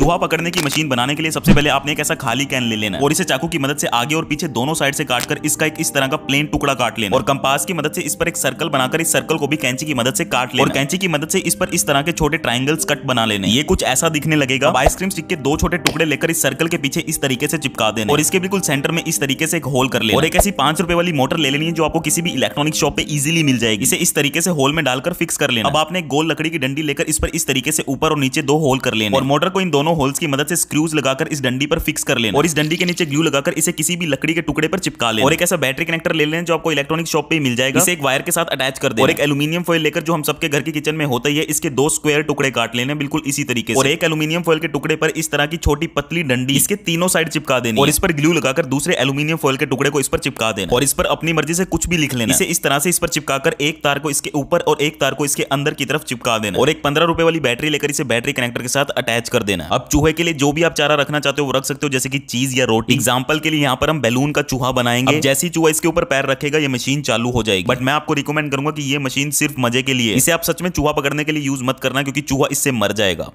चूहा पकड़ने की मशीन बनाने के लिए सबसे पहले आपने एक ऐसा खाली कैन ले लेना और इसे चाकू की मदद से आगे और पीछे दोनों साइड से काटकर इसका एक इस तरह का प्लेन टुकड़ा काट लेना और कंपास की मदद से इस पर एक सर्कल बनाकर इस सर्कल को भी कैंची की मदद से काट लेना और कैंची की मदद से इस पर इस तरह के छोटे ट्राइंगल्स कट बना लेने ये कुछ ऐसा दिखने लगेगा आइसक्रीम स्टिक के दो छोटे टुकड़े लेकर इस सर्कल के पीछे इस तरीके से चिपका देना और इसके बिल्कुल सेंटर में इस तरीके से एक होल कर ले और एक ऐसी पांच रुपए वाली मोटर ले लेनी है जो आपको किसी भी इलेक्ट्रॉनिक शॉप पे इजिली मिल जाएगी इसे इस तरीके से होल में डालकर फिक्स कर लेना अब आपने गोल लकड़ी की डंडी लेकर इस पर इस तरीके से ऊपर और नीचे दो होल कर लेना और मोटर को इन दोनों दोनों होल्स की मदद से स्क्रूज लगाकर इस डंडी पर फिक्स कर लेना और इस डंडी के नीचे ग्लू लगाकर इसे किसी भी लकड़ी के टुकड़े पर चिपका लेना और एक ऐसा बैटरी कनेक्टर ले लेना जो आपको इलेक्ट्रॉनिक शॉप पे मिल जाएगा इसे एक वायर के साथ अटैच कर दे और एक एलुमिनियम फॉइल लेकर जो हम सबके घर के किचन में होता है इसके दो स्क्वेयर टुकड़े काट लेने बिल्कुल इसी तरीके और एक एलुमिनियम फॉइल के टुकड़े पर इस तरह की छोटी पतली डंडी इसके तीनों साइड चिपका देने और इस पर ग्लू लगाकर दूसरे एलुमिनियम फॉइल के टुकड़े को इस पर चिपका देना और इस पर अपनी मर्जी से कुछ भी लिख लेना इसे इस तरह से इस पर चिपकाकर एक तार को इसके ऊपर और एक तार को इसके अंदर की तरफ चिपका देना और एक पंद्रह रुपए वाली बैटरी लेकर इसे बैटरी कनेक्टर के साथ अटैच कर देना आप चूहे के लिए जो भी आप चारा रखना चाहते हो वो रख सकते हो जैसे कि चीज या रोटी एग्जाम्पल के लिए यहाँ पर हम बैलून का चूहा बनाएंगे जैसे ही चूहा इसके ऊपर पैर रखेगा ये मशीन चालू हो जाएगी बट मैं आपको रिकमेंड करूंगा कि ये मशीन सिर्फ मजे के लिए इसे आप सच में चूहा पकड़ने के लिए यूज मत करना क्योंकि चूहा इससे मर जाएगा